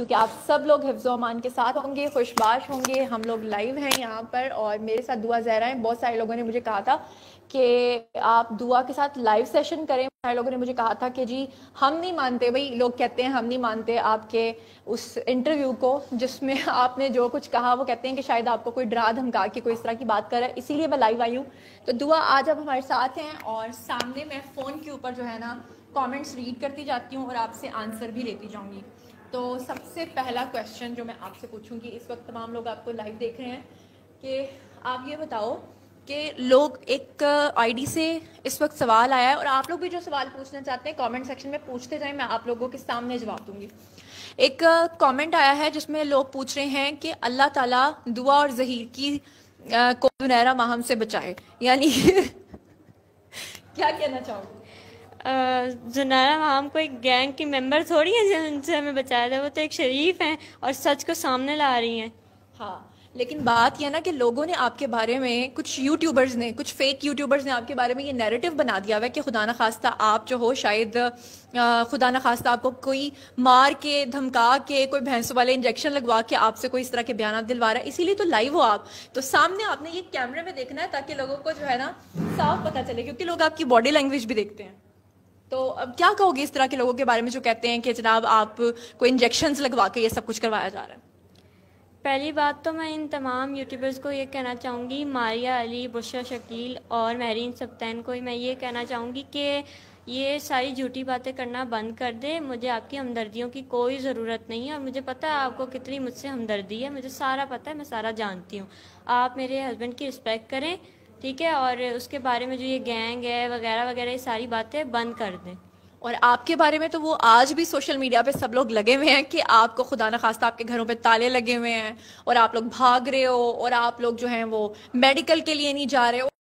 क्योंकि आप सब लोग हिफ्जो अमान के साथ होंगे खुशबाश होंगे हम लोग लाइव हैं यहाँ पर और मेरे साथ दुआ जहरा हैं बहुत सारे लोगों ने मुझे कहा था कि आप दुआ के साथ लाइव सेशन करें सारे लोगों ने मुझे कहा था कि जी हम नहीं मानते भाई लोग कहते हैं हम नहीं मानते आपके उस इंटरव्यू को जिसमें आपने जो कुछ कहा वो कहते हैं कि शायद आपको कोई डरा धमका के कोई इस तरह की बात कर रहा है इसीलिए मैं लाइव आई हूँ तो दुआ आज आप हमारे साथ हैं और सामने मैं फ़ोन के ऊपर जो है ना कमेंट्स रीड करती जाती हूँ और आपसे आंसर भी लेती जाऊँगी तो सबसे पहला क्वेश्चन जो मैं आपसे पूछूंगी इस वक्त तमाम लोग आपको लाइव देख रहे हैं कि आप ये बताओ कि लोग एक आईडी uh, से इस वक्त सवाल आया है और आप लोग भी जो सवाल पूछना चाहते हैं कमेंट सेक्शन में पूछते जाएं मैं आप लोगों के सामने जवाब दूंगी एक कमेंट uh, आया है जिसमें लोग पूछ रहे हैं कि अल्लाह ताला दुआ और जहीर की uh, को दुनहरा माहम से बचाए यानी क्या कहना चाहूँगी जुनारा को एक गैंग की मेंबर थोड़ी है जिनसे हमें बचाया था वो तो एक शरीफ हैं और सच को सामने ला रही हैं हाँ लेकिन बात यह ना कि लोगों ने आपके बारे में कुछ यूट्यूबर्स ने कुछ फेक यूट्यूबर्स ने आपके बारे में ये नैरेटिव बना दिया हुआ है कि खुदा ना खास्ता आप जो हो शायद खुदा ना खास्ता आपको कोई मार के धमका के कोई भैंसों वाले इंजेक्शन लगवा के आपसे कोई इस तरह के बयान दिलवा रहा है इसीलिए तो लाइव हो आप तो सामने आपने ये कैमरे में देखना है ताकि लोगों को जो है ना साफ पता चले क्योंकि लोग आपकी बॉडी लैंग्वेज भी देखते हैं तो अब क्या कहोगे इस तरह के लोगों के बारे में जो कहते हैं कि जनाब आप को इंजेक्शन लगवा के ये सब कुछ करवाया जा रहा है पहली बात तो मैं इन तमाम यूट्यूबर्स को ये कहना चाहूँगी मारिया अली बुशा शकील और महरीन सप्तैन को मैं ये कहना चाहूँगी कि ये सारी झूठी बातें करना बंद कर दे मुझे आपकी हमदर्दियों की कोई ज़रूरत नहीं है और मुझे पता है आपको कितनी मुझसे हमदर्दी है मुझे सारा पता है मैं सारा जानती हूँ आप मेरे हस्बैंड की रिस्पेक्ट करें ठीक है और उसके बारे में जो ये गैंग है वगैरह वगैरह ये सारी बातें बंद कर दें और आपके बारे में तो वो आज भी सोशल मीडिया पे सब लोग लगे हुए हैं कि आपको खुदा न खास्ता आपके घरों पे ताले लगे हुए हैं और आप लोग भाग रहे हो और आप लोग जो हैं वो मेडिकल के लिए नहीं जा रहे हो